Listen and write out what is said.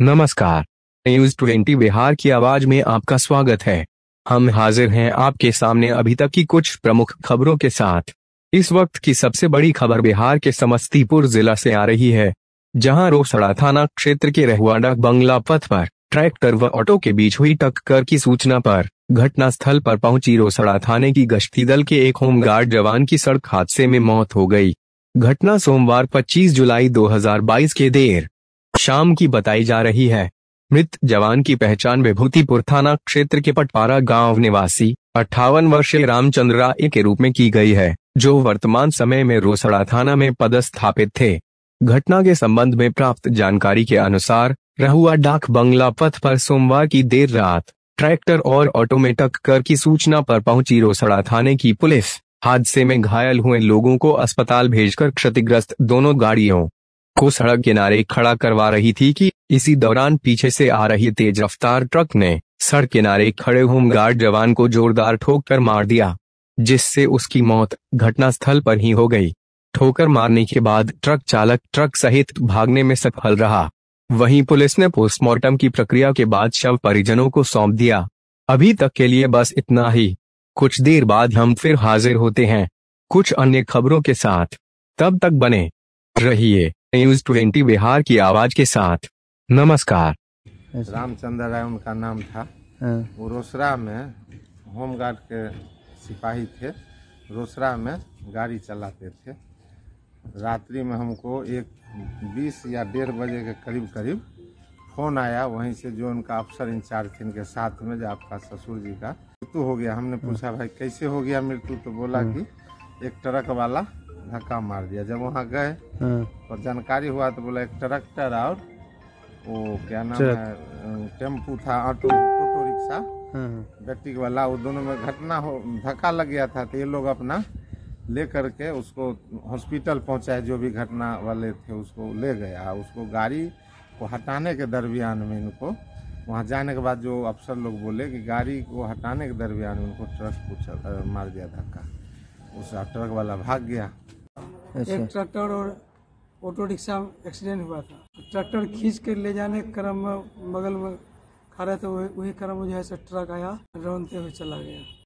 नमस्कार news twenty Bihar की आवाज में आपका स्वागत है हम हाजिर हैं आपके सामने अभी तक की कुछ प्रमुख खबरों के साथ इस वक्त की सबसे बड़ी खबर बिहार के समस्तीपुर जिला से आ रही है जहां रोसड़ा थाना क्षेत्र के रहुआडा बंगला पथ पर ट्रैक्टर व ऑटो के बीच हुई टक्कर की सूचना पर घटनास्थल पर पहुंची रोसड़ा थाने की गश्ती दल के एक होमगार्ड जवान की सड़क हादसे में मौत हो गई घटना सोमवार 25 जुलाई 2022 के देर शाम की बताई जा रही है मृत जवान की पहचान विभूतिपुर थाना क्षेत्र के पटपारा गांव निवासी अट्ठावन वर्षीय रामचंद्र राय के रूप में की गई है जो वर्तमान समय में रोसड़ा थाना में पदस्थापित थे घटना के संबंध में प्राप्त जानकारी के अनुसार रहुआ डाक बंगला पथ पर सोमवार की देर रात ट्रैक्टर और ऑटोमेटक कर की सूचना पर पहुंची रोसड़ा थाने की पुलिस हादसे में घायल हुए लोगों को अस्पताल भेजकर क्षतिग्रस्त दोनों गाड़ियों को सड़क किनारे खड़ा करवा रही थी कि इसी दौरान पीछे से आ रही तेज रफ्तार ट्रक ने सड़क किनारे खड़े होमगार्ड जवान को जोरदार ठोक कर मार दिया जिससे उसकी मौत घटनास्थल पर ही हो गई ठोकर मारने के बाद ट्रक चालक ट्रक सहित भागने में सफल रहा वहीं पुलिस ने पोस्टमार्टम की प्रक्रिया के बाद शव परिजनों को सौंप दिया अभी तक के लिए बस इतना ही कुछ देर बाद हम फिर हाजिर होते हैं कुछ अन्य खबरों के साथ तब तक बने रहिए न्यूज ट्वेंटी बिहार की आवाज के साथ नमस्कार रामचंद्र राय उनका नाम था हाँ। वो रोसरा में होमगार्ड के सिपाही थे रोसरा में गाड़ी चलाते थे रात्रि में हमको एक बीस या डेढ़ बजे के करीब करीब फ़ोन आया वहीं से जो उनका अफसर इंचार्ज थे इनके साथ में जो आपका ससुर जी का मृत्यु हो गया हमने पूछा भाई कैसे हो गया मृत्यु तो बोला हाँ। कि एक ट्रक वाला धक्का मार दिया जब वहाँ गए हाँ। और जानकारी हुआ तो बोला एक ट्रैक्टर और वो क्या नाम है टेम्पू था ऑटो ऑटो रिक्शा हाँ। बैटरी वाला वो दोनों में घटना हो धक्का लग गया था तो ये लोग अपना ले करके उसको हॉस्पिटल पहुंचाए जो भी घटना वाले थे उसको ले गया उसको गाड़ी को हटाने के दरमियान में इनको वहाँ जाने के बाद जो अफसर लोग बोले कि गाड़ी को हटाने के दरमियान में उनको ट्रक कुछ मार दिया धक्का उस ट्रक वाला भाग गया एक अच्छा। ट्रैक्टर और ऑटो रिक्शा एक्सीडेंट हुआ था ट्रैक्टर खींच कर ले जाने के क्रम में बगल में खड़े थे वही क्रम में जो है ट्रक आया रौनते हुए चला गया